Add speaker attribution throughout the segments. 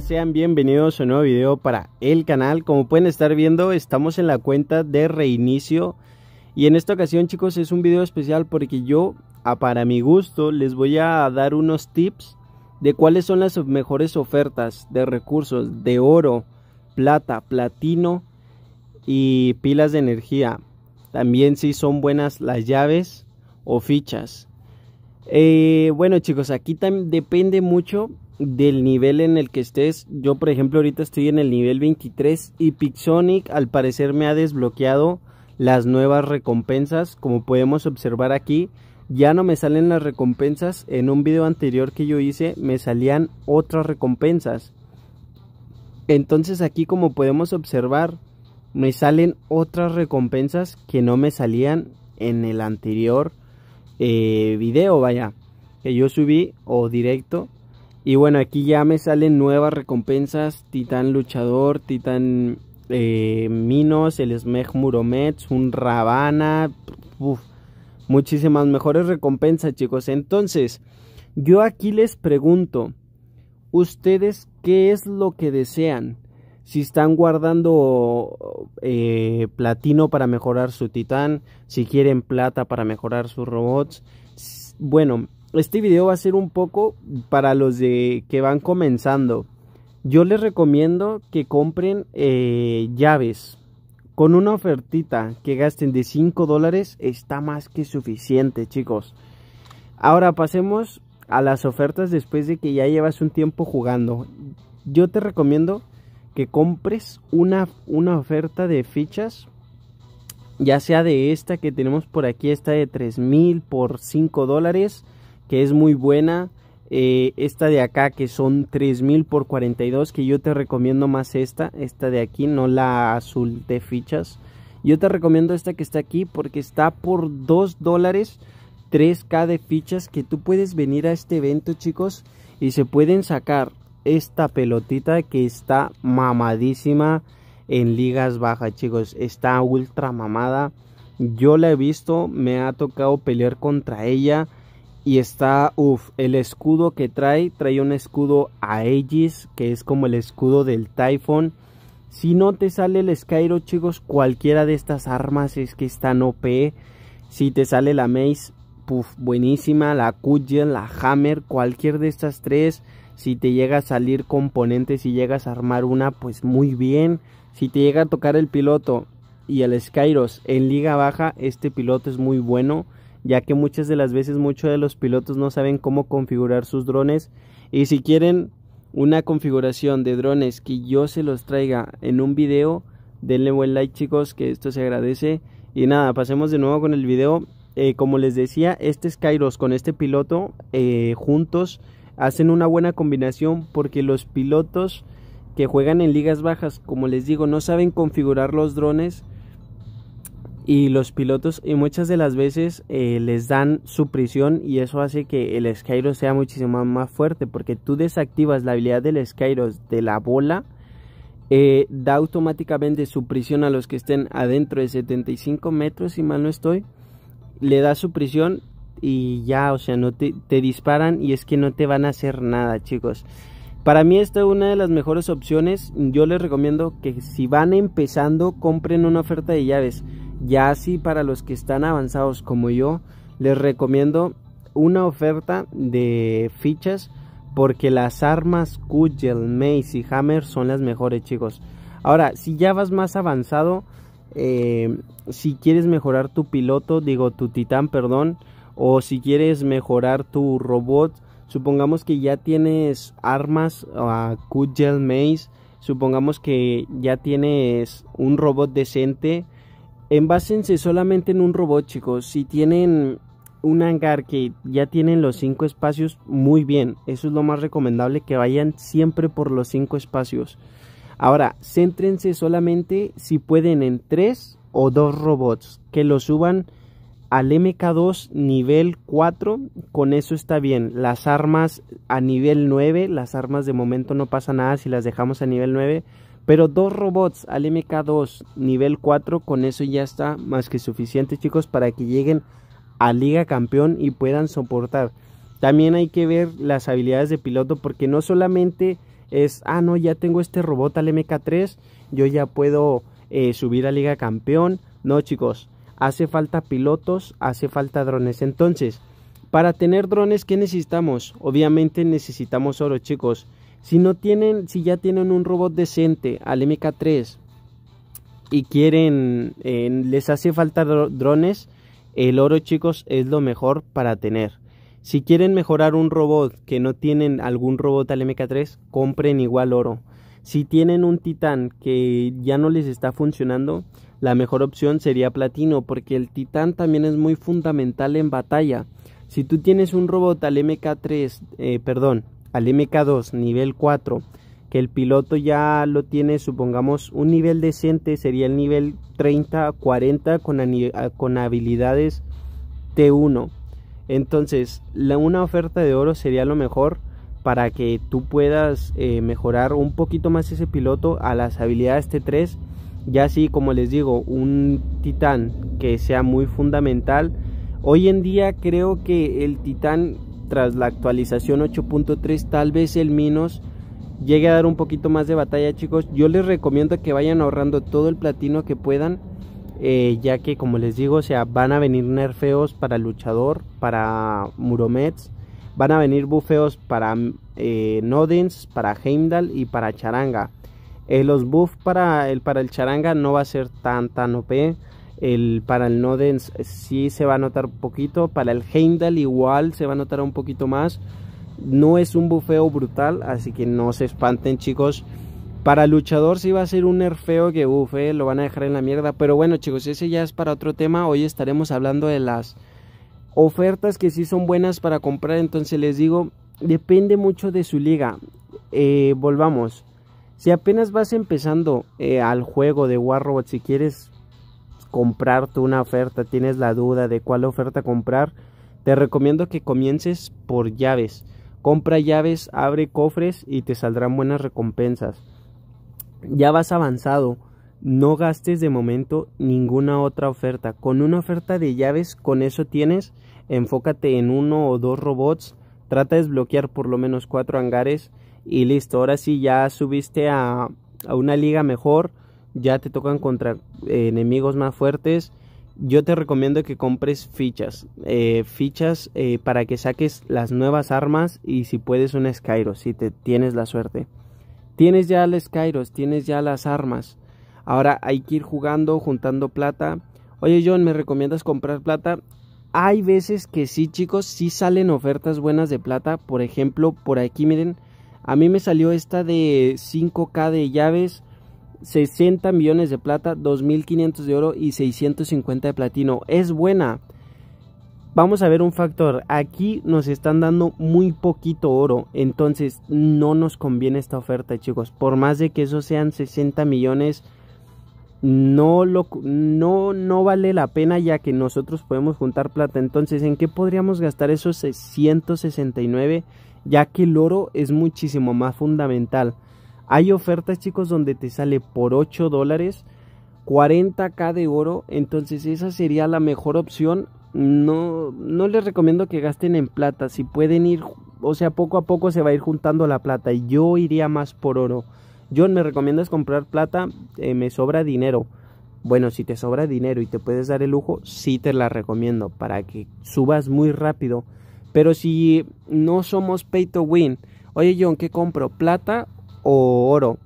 Speaker 1: sean bienvenidos a un nuevo video para el canal. Como pueden estar viendo, estamos en la cuenta de reinicio. Y en esta ocasión, chicos, es un video especial porque yo, a para mi gusto, les voy a dar unos tips de cuáles son las mejores ofertas de recursos de oro, plata, platino y pilas de energía. También si son buenas las llaves o fichas. Eh, bueno chicos, aquí también depende mucho del nivel en el que estés. Yo, por ejemplo, ahorita estoy en el nivel 23 y Pixonic al parecer me ha desbloqueado las nuevas recompensas. Como podemos observar aquí, ya no me salen las recompensas. En un video anterior que yo hice me salían otras recompensas. Entonces aquí como podemos observar, me salen otras recompensas que no me salían en el anterior eh, video, vaya, que yo subí o directo y bueno, aquí ya me salen nuevas recompensas. Titán Luchador, Titán eh, Minos, el Smeg Muromets, un Ravana. muchísimas mejores recompensas, chicos. Entonces, yo aquí les pregunto, ¿ustedes qué es lo que desean? Si están guardando eh, platino para mejorar su titán, si quieren plata para mejorar sus robots. Bueno, este video va a ser un poco para los de que van comenzando. Yo les recomiendo que compren eh, llaves. Con una ofertita que gasten de 5 dólares está más que suficiente, chicos. Ahora pasemos a las ofertas después de que ya llevas un tiempo jugando. Yo te recomiendo que compres una, una oferta de fichas ya sea de esta que tenemos por aquí, esta de 3.000 por 5 dólares, que es muy buena. Eh, esta de acá que son 3000 por 42 que yo te recomiendo más esta, esta de aquí, no la azul de fichas. Yo te recomiendo esta que está aquí porque está por 2 dólares 3K de fichas que tú puedes venir a este evento chicos y se pueden sacar esta pelotita que está mamadísima en ligas bajas chicos, está ultra mamada. Yo la he visto, me ha tocado pelear contra ella y está, uff, el escudo que trae, trae un escudo Aegis, que es como el escudo del Typhon. Si no te sale el Skyro, chicos, cualquiera de estas armas es que están OP. Si te sale la Mace, puff, buenísima. La Kugel, la Hammer, cualquier de estas tres. Si te llega a salir componentes y si llegas a armar una, pues muy bien. Si te llega a tocar el piloto y el Skyros en liga baja, este piloto es muy bueno ya que muchas de las veces muchos de los pilotos no saben cómo configurar sus drones y si quieren una configuración de drones que yo se los traiga en un video, denle buen like chicos, que esto se agradece. Y nada, pasemos de nuevo con el video. Eh, como les decía, este Skyros con este piloto eh, juntos hacen una buena combinación porque los pilotos que juegan en ligas bajas, como les digo, no saben configurar los drones y los pilotos y muchas de las veces eh, les dan su prisión y eso hace que el Skyros sea muchísimo más fuerte porque tú desactivas la habilidad del Skyros de la bola eh, da automáticamente su prisión a los que estén adentro de 75 metros y mal no estoy le da su prisión y ya o sea no te, te disparan y es que no te van a hacer nada chicos para mí esta es una de las mejores opciones yo les recomiendo que si van empezando compren una oferta de llaves ya así para los que están avanzados como yo, les recomiendo una oferta de fichas porque las armas Kugel, Mace y Hammer son las mejores chicos. Ahora, si ya vas más avanzado, eh, si quieres mejorar tu piloto, digo tu titán, perdón, o si quieres mejorar tu robot, supongamos que ya tienes armas a ah, Mace, supongamos que ya tienes un robot decente Envásense solamente en un robot, chicos. Si tienen un hangar que ya tienen los cinco espacios, muy bien. Eso es lo más recomendable, que vayan siempre por los cinco espacios. Ahora, céntrense solamente si pueden en tres o dos robots que los suban al MK2 nivel 4, con eso está bien. Las armas a nivel 9, las armas de momento no pasa nada si las dejamos a nivel 9, pero dos robots al MK2 nivel 4, con eso ya está más que suficiente chicos para que lleguen a Liga Campeón y puedan soportar. También hay que ver las habilidades de piloto porque no solamente es, ah, no, ya tengo este robot al MK3, yo ya puedo eh, subir a Liga Campeón. No chicos, hace falta pilotos, hace falta drones. Entonces, para tener drones, ¿qué necesitamos? Obviamente necesitamos oro chicos. Si no tienen, si ya tienen un robot decente al MK3 y quieren, les hace falta drones, el oro chicos es lo mejor para tener. Si quieren mejorar un robot que no tienen algún robot al MK3, compren igual oro. Si tienen un titán que ya no les está funcionando, la mejor opción sería platino porque el titán también es muy fundamental en batalla. Si tú tienes un robot al MK3, eh, perdón, al MK2 nivel 4 que el piloto ya lo tiene, supongamos, un nivel decente, sería el nivel 30, 40 con, ah, con habilidades T1. Entonces, la, una oferta de oro sería lo mejor para que tú puedas eh, mejorar un poquito más ese piloto a las habilidades T3. Ya así, como les digo, un titán que sea muy fundamental. Hoy en día creo que el titán tras la actualización 8.3 tal vez el Minos llegue a dar un poquito más de batalla chicos. Yo les recomiendo que vayan ahorrando todo el platino que puedan. Eh, ya que como les digo, o sea, van a venir nerfeos para luchador, para Muromets, van a venir bufeos para eh, Nodens, para Heimdall y para Charanga. Eh, los buff para el, para el Charanga no va a ser tan tan OP. El, para el Nodens eh, sí se va a notar un poquito. Para el Heimdall igual se va a notar un poquito más. No es un bufeo brutal, así que no se espanten chicos. Para el luchador sí va a ser un nerfeo que bufe, eh, lo van a dejar en la mierda. Pero bueno chicos, ese ya es para otro tema. Hoy estaremos hablando de las ofertas que sí son buenas para comprar. Entonces les digo, depende mucho de su liga. Eh, volvamos. Si apenas vas empezando al juego de War Robots si quieres comprarte una oferta, tienes la duda de cuál oferta comprar, te recomiendo que comiences por llaves. Compra llaves, abre cofres y te saldrán buenas recompensas. Ya vas avanzado, no gastes de momento ninguna otra oferta. Con una oferta de llaves, con eso tienes, enfócate en uno o dos robots, trata de desbloquear por lo menos cuatro hangares y listo. Ahora sí ya subiste a una liga mejor ya te tocan contra eh, enemigos más fuertes, yo te recomiendo que compres fichas. Eh, fichas eh, para que saques las nuevas armas y si puedes un Skyros, si te tienes la suerte. Tienes ya el Skyros, tienes ya las armas. Ahora hay que ir jugando, juntando plata. Oye John, ¿me recomiendas comprar plata? Hay veces que sí, chicos, sí salen ofertas buenas de plata. Por ejemplo, por aquí miren, a mí me salió esta de 5K de llaves 60 millones de plata, 2.500 de oro y 650 de platino. Es buena. Vamos a ver un factor. Aquí nos están dando muy poquito oro. Entonces no nos conviene esta oferta, chicos. Por más de que eso sean 60 millones, no, lo, no, no vale la pena ya que nosotros podemos juntar plata. Entonces, ¿en qué podríamos gastar esos 669? Ya que el oro es muchísimo más fundamental. Hay ofertas, chicos, donde te sale por 8 dólares 40k de oro. Entonces esa sería la mejor opción. No, no les recomiendo que gasten en plata. Si pueden ir, o sea, poco a poco se va a ir juntando la plata. Y yo iría más por oro. John, me recomiendas comprar plata. Eh, me sobra dinero. Bueno, si te sobra dinero y te puedes dar el lujo, sí te la recomiendo para que subas muy rápido. Pero si no somos pay to win, oye John, ¿qué compro? ¿Plata o oro.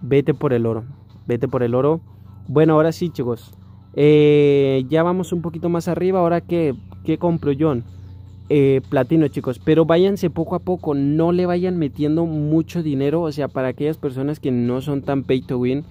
Speaker 1: Vete por el oro. Vete por el oro. Bueno, ahora sí, chicos. Eh, ya vamos un poquito más arriba. Ahora que, que compro yo eh, platino, chicos. Pero váyanse poco a poco. No le vayan metiendo mucho dinero. O sea, para aquellas personas que no son tan pay to win.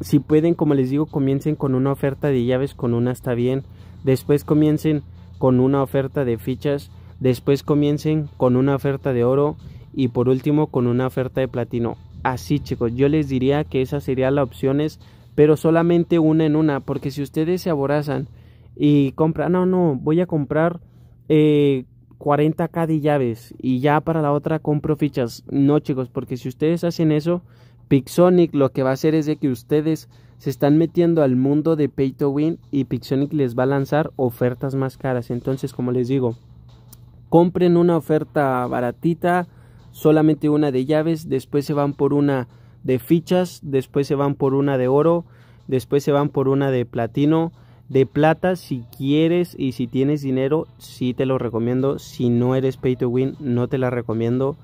Speaker 1: Si pueden, como les digo, comiencen con una oferta de llaves. Con una está bien. Después comiencen con una oferta de fichas. Después comiencen con una oferta de oro y por último con una oferta de platino. Así chicos, yo les diría que esa sería la opciones... pero solamente una en una, porque si ustedes se aborazan y compran, no, no, voy a comprar 40k eh, de llaves y ya para la otra compro fichas. No chicos, porque si ustedes hacen eso, Pixonic lo que va a hacer es de que ustedes se están metiendo al mundo de pay to win y Pixonic les va a lanzar ofertas más caras. Entonces, como les digo, compren una oferta baratita solamente una de llaves, después se van por una de fichas, después se van por una de oro, después se van por una de platino, de plata si quieres y si tienes dinero, sí te lo recomiendo, si no eres pay to win, no te la recomiendo.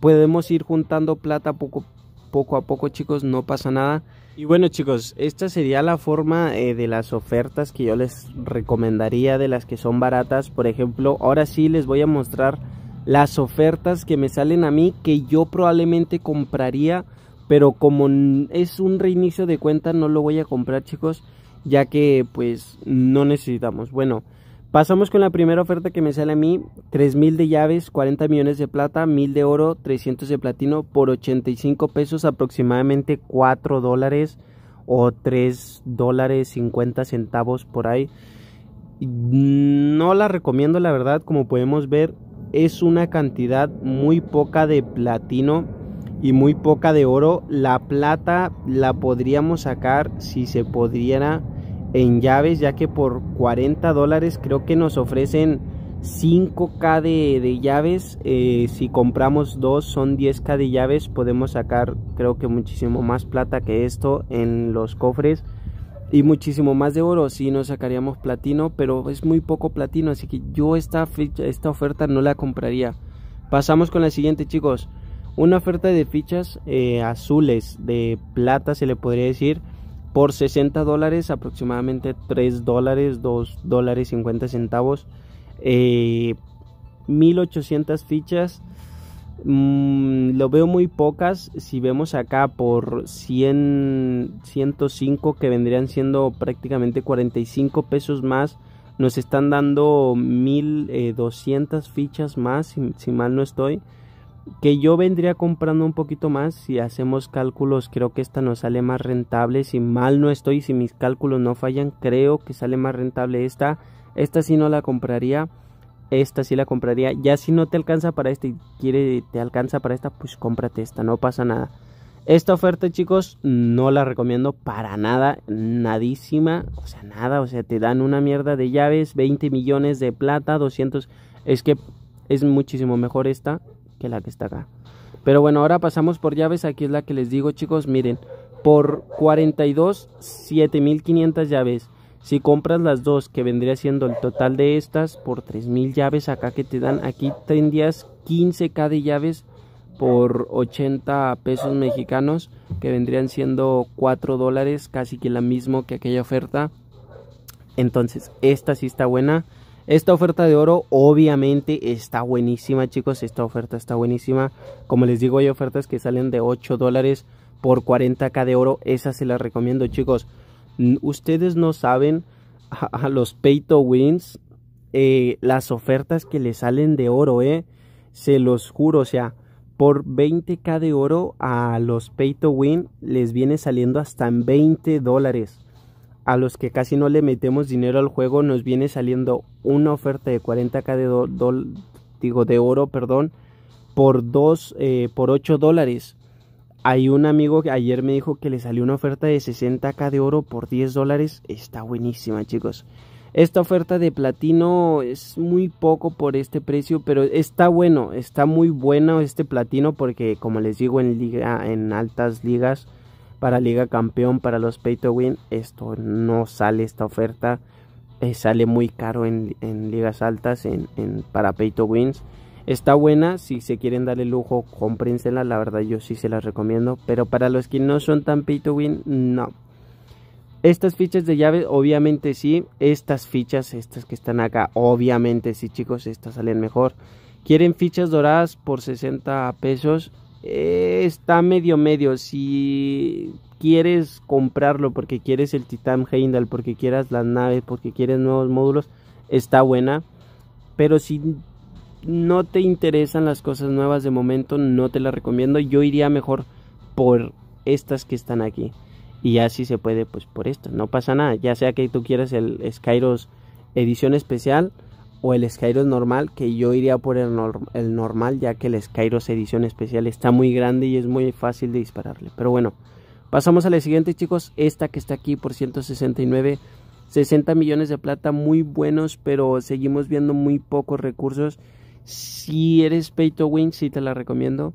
Speaker 1: Podemos ir juntando plata poco, poco a poco chicos, no pasa nada. Y bueno chicos, esta sería la forma eh, de las ofertas que yo les recomendaría de las que son baratas. Por ejemplo, ahora sí les voy a mostrar las ofertas que me salen a mí que yo probablemente compraría, pero como es un reinicio de cuenta no lo voy a comprar chicos, ya que pues no necesitamos. Bueno, pasamos con la primera oferta que me sale a mí, 3.000 de llaves, 40 millones de plata, 1.000 de oro, 300 de platino por 85 pesos aproximadamente 4 dólares o 3 dólares 50 centavos por ahí. No la recomiendo la verdad, como podemos ver es una cantidad muy poca de platino y muy poca de oro. La plata la podríamos sacar si se pudiera en llaves, ya que por 40 dólares creo que nos ofrecen 5K de, llaves. Eh, si compramos dos, son 10K de llaves. Podemos sacar creo que muchísimo más plata que esto en los cofres y muchísimo más de oro, si nos sacaríamos platino, pero es muy poco platino, así que yo esta, esta oferta no la compraría. Pasamos con la siguiente chicos, una oferta de fichas eh, azules, de plata se le podría decir, por 60 dólares, aproximadamente 3 dólares, 2 dólares 50 centavos, 1800 eh, fichas Mm, lo veo muy pocas. Si vemos acá por 100, 105 que vendrían siendo prácticamente 45 pesos más, nos están dando 1200 eh, fichas más, si, mal no estoy. Que yo vendría comprando un poquito más. Si hacemos cálculos, creo que esta nos sale más rentable. Si mal no estoy, si mis cálculos no fallan, creo que sale más rentable esta. Esta sí no la compraría esta sí la compraría. Ya si no te alcanza para esta y quiere, te alcanza para esta, pues cómprate esta, no pasa nada. Esta oferta, chicos, no la recomiendo para nada, nadísima, o sea, nada, o sea, te dan una mierda de llaves, 20 millones de plata, 200, es que es muchísimo mejor esta que la que está acá. Pero bueno, ahora pasamos por llaves, aquí es la que les digo, chicos, miren, por 42, 7500 llaves. Si compras las dos, que vendría siendo el total de estas, por 3.000 llaves acá que te dan, aquí tendrías 15k de llaves por 80 pesos mexicanos, que vendrían siendo 4 dólares, casi que la mismo que aquella oferta. Entonces, esta sí está buena. Esta oferta de oro obviamente está buenísima chicos, esta oferta está buenísima. Como les digo hay ofertas que salen de 8 dólares por 40k de oro, esa se las recomiendo chicos. Ustedes no saben a, los pay to wins eh, las ofertas que le salen de oro, ¿eh? Se los juro, o sea, por 20k de oro a los pay to win les viene saliendo hasta en 20 dólares. A los que casi no le metemos dinero al juego nos viene saliendo una oferta de 40k de, digo, de oro, perdón, por, dos, eh, por 8 dólares. Hay un amigo que ayer me dijo que le salió una oferta de 60k de oro por 10 dólares. Está buenísima, chicos. Esta oferta de platino es muy poco por este precio, pero está bueno, está muy bueno este platino porque como les digo en en altas ligas, para Liga Campeón, para los Pay to Win, esto no sale esta oferta. Eh, sale muy caro en, ligas altas, en, para Pay to Wins. Está buena, si se quieren dar el lujo, Comprensela, la verdad yo sí se las recomiendo. Pero para los que no son tan pay to win, no. Estas fichas de llave, obviamente sí. Estas fichas, estas que están acá, obviamente sí, chicos, estas salen mejor. Quieren fichas doradas por 60 pesos. Eh, está medio medio. Si quieres comprarlo porque quieres el Titan Heindal, porque quieras las naves, porque quieres nuevos módulos, está buena. Pero si no te interesan las cosas nuevas de momento, no te las recomiendo. Yo iría mejor por estas que están aquí. Y ya si se puede, pues por estas. No pasa nada. Ya sea que tú quieras el Skyros edición especial o el Skyros normal, que yo iría por el, el normal, ya que el Skyros edición especial está muy grande y es muy fácil de dispararle. Pero bueno, pasamos a la siguiente, chicos. Esta que está aquí por 169. 60 millones de plata, muy buenos, pero seguimos viendo muy pocos recursos. Si eres pay to win, sí te la recomiendo.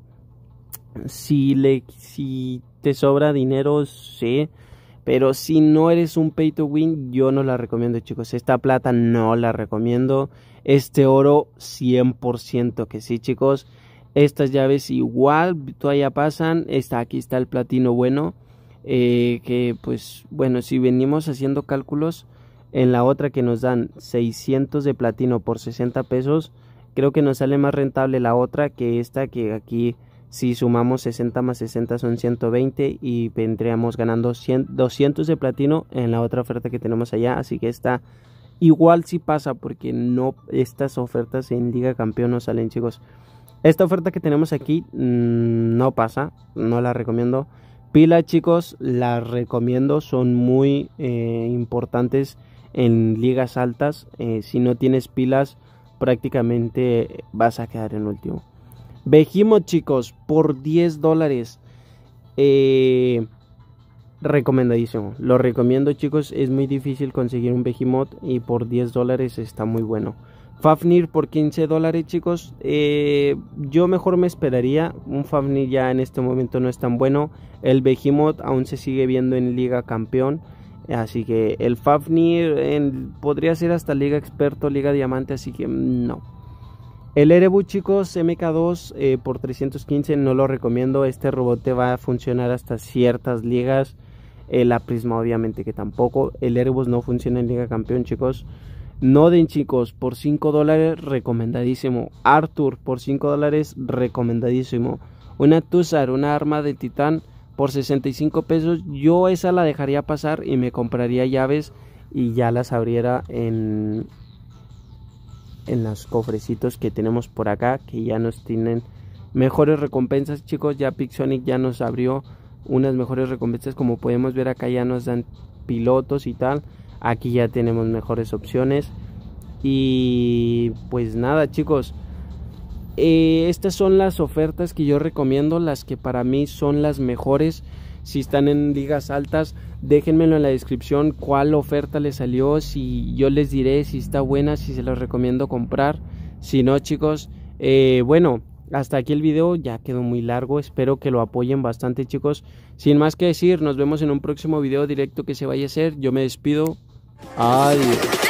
Speaker 1: Si, le, si te sobra dinero, sí. Pero si no eres un pay to win, yo no la recomiendo, chicos. Esta plata no la recomiendo. Este oro, 100% que sí, chicos. Estas llaves igual, todavía pasan. Está, aquí está el platino bueno. Eh, que pues bueno, si venimos haciendo cálculos en la otra que nos dan 600 de platino por 60 pesos, Creo que nos sale más rentable la otra que esta que aquí si sumamos 60 más 60 son 120 y vendríamos ganando 200 de platino en la otra oferta que tenemos allá. Así que esta igual si sí pasa porque no estas ofertas en Liga Campeón no salen chicos. Esta oferta que tenemos aquí mm, no pasa, no la recomiendo. Pila chicos, las recomiendo, son muy eh, importantes en ligas altas. Eh, si no tienes pilas prácticamente vas a quedar en último. Behemoth, chicos, por 10 dólares. Eh, recomendadísimo. Lo recomiendo, chicos. Es muy difícil conseguir un Behemoth y por 10 dólares está muy bueno. Fafnir por 15 dólares, chicos. Eh, yo mejor me esperaría. Un Fafnir ya en este momento no es tan bueno. El Behemoth aún se sigue viendo en Liga Campeón. Así que el Fafnir podría ser hasta Liga Experto, Liga Diamante, así que no. El Erebus, chicos, MK2 eh, por 315 no lo recomiendo. Este robot te va a funcionar hasta ciertas ligas. Eh, la Prisma, obviamente, que tampoco. El Erebus no funciona en Liga Campeón, chicos. Noden, chicos, por 5 dólares, recomendadísimo. Arthur, por 5 dólares, recomendadísimo. Una Tuzar, una arma de titán por 65 pesos yo esa la dejaría pasar y me compraría llaves y ya las abriera en en los cofrecitos que tenemos por acá que ya nos tienen mejores recompensas chicos ya Pixonic ya nos abrió unas mejores recompensas como podemos ver acá ya nos dan pilotos y tal aquí ya tenemos mejores opciones y pues nada chicos eh, estas son las ofertas que yo recomiendo, las que para mí son las mejores. Si están en ligas altas, déjenmelo en la descripción cuál oferta les salió, si yo les diré si está buena, si se los recomiendo comprar. Si no, chicos, eh, bueno, hasta aquí el video, ya quedó muy largo, espero que lo apoyen bastante, chicos. Sin más que decir, nos vemos en un próximo video directo que se vaya a hacer. Yo me despido. Adiós.